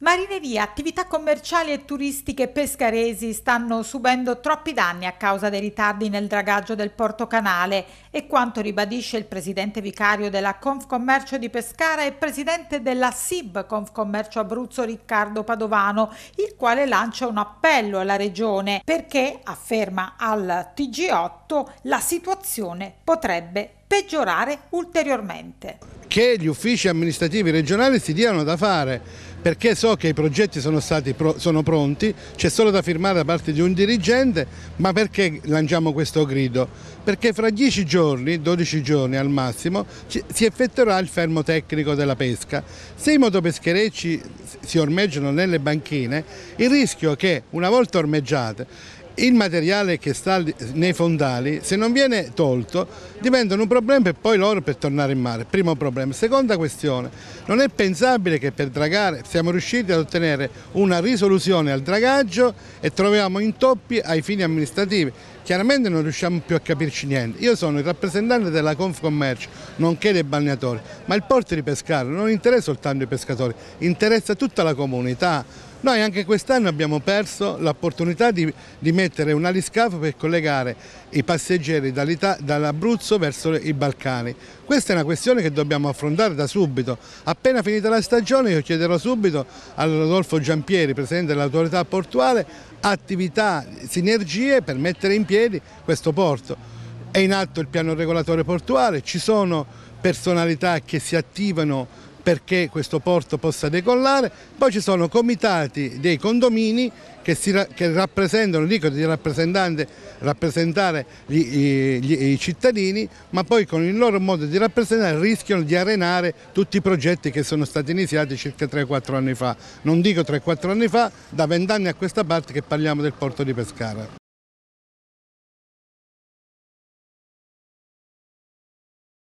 Marineria, attività commerciali e turistiche pescaresi stanno subendo troppi danni a causa dei ritardi nel dragaggio del porto canale e quanto ribadisce il presidente vicario della Confcommercio di Pescara e presidente della SIB Confcommercio Abruzzo Riccardo Padovano, il quale lancia un appello alla regione perché, afferma al TG8, la situazione potrebbe peggiorare ulteriormente che gli uffici amministrativi regionali si diano da fare perché so che i progetti sono, stati, sono pronti, c'è solo da firmare da parte di un dirigente, ma perché lanciamo questo grido? Perché fra 10 giorni, 12 giorni al massimo, si effettuerà il fermo tecnico della pesca. Se i motopescherecci si ormeggiano nelle banchine, il rischio è che una volta ormeggiate il materiale che sta nei fondali, se non viene tolto, diventano un problema per poi loro per tornare in mare. Primo problema. Seconda questione, non è pensabile che per dragare siamo riusciti ad ottenere una risoluzione al dragaggio e troviamo intoppi ai fini amministrativi. Chiaramente non riusciamo più a capirci niente. Io sono il rappresentante della Confcommercio, nonché dei balneatori, ma il porto di Pescara non interessa soltanto i pescatori, interessa tutta la comunità noi anche quest'anno abbiamo perso l'opportunità di, di, mettere un aliscafo per collegare i passeggeri dall'Abruzzo verso i Balcani. Questa è una questione che dobbiamo affrontare da subito. Appena finita la stagione io chiederò subito a Rodolfo Giampieri, Presidente dell'autorità portuale, attività, sinergie per mettere in piedi questo porto. È in atto il piano regolatore portuale, ci sono personalità che si attivano perché questo porto possa decollare, poi ci sono comitati dei condomini che, si, che rappresentano, dico di rappresentare gli, gli, gli, i cittadini, ma poi con il loro modo di rappresentare rischiano di arenare tutti i progetti che sono stati iniziati circa 3-4 anni fa. Non dico 3-4 anni fa, da 20 anni a questa parte che parliamo del porto di Pescara.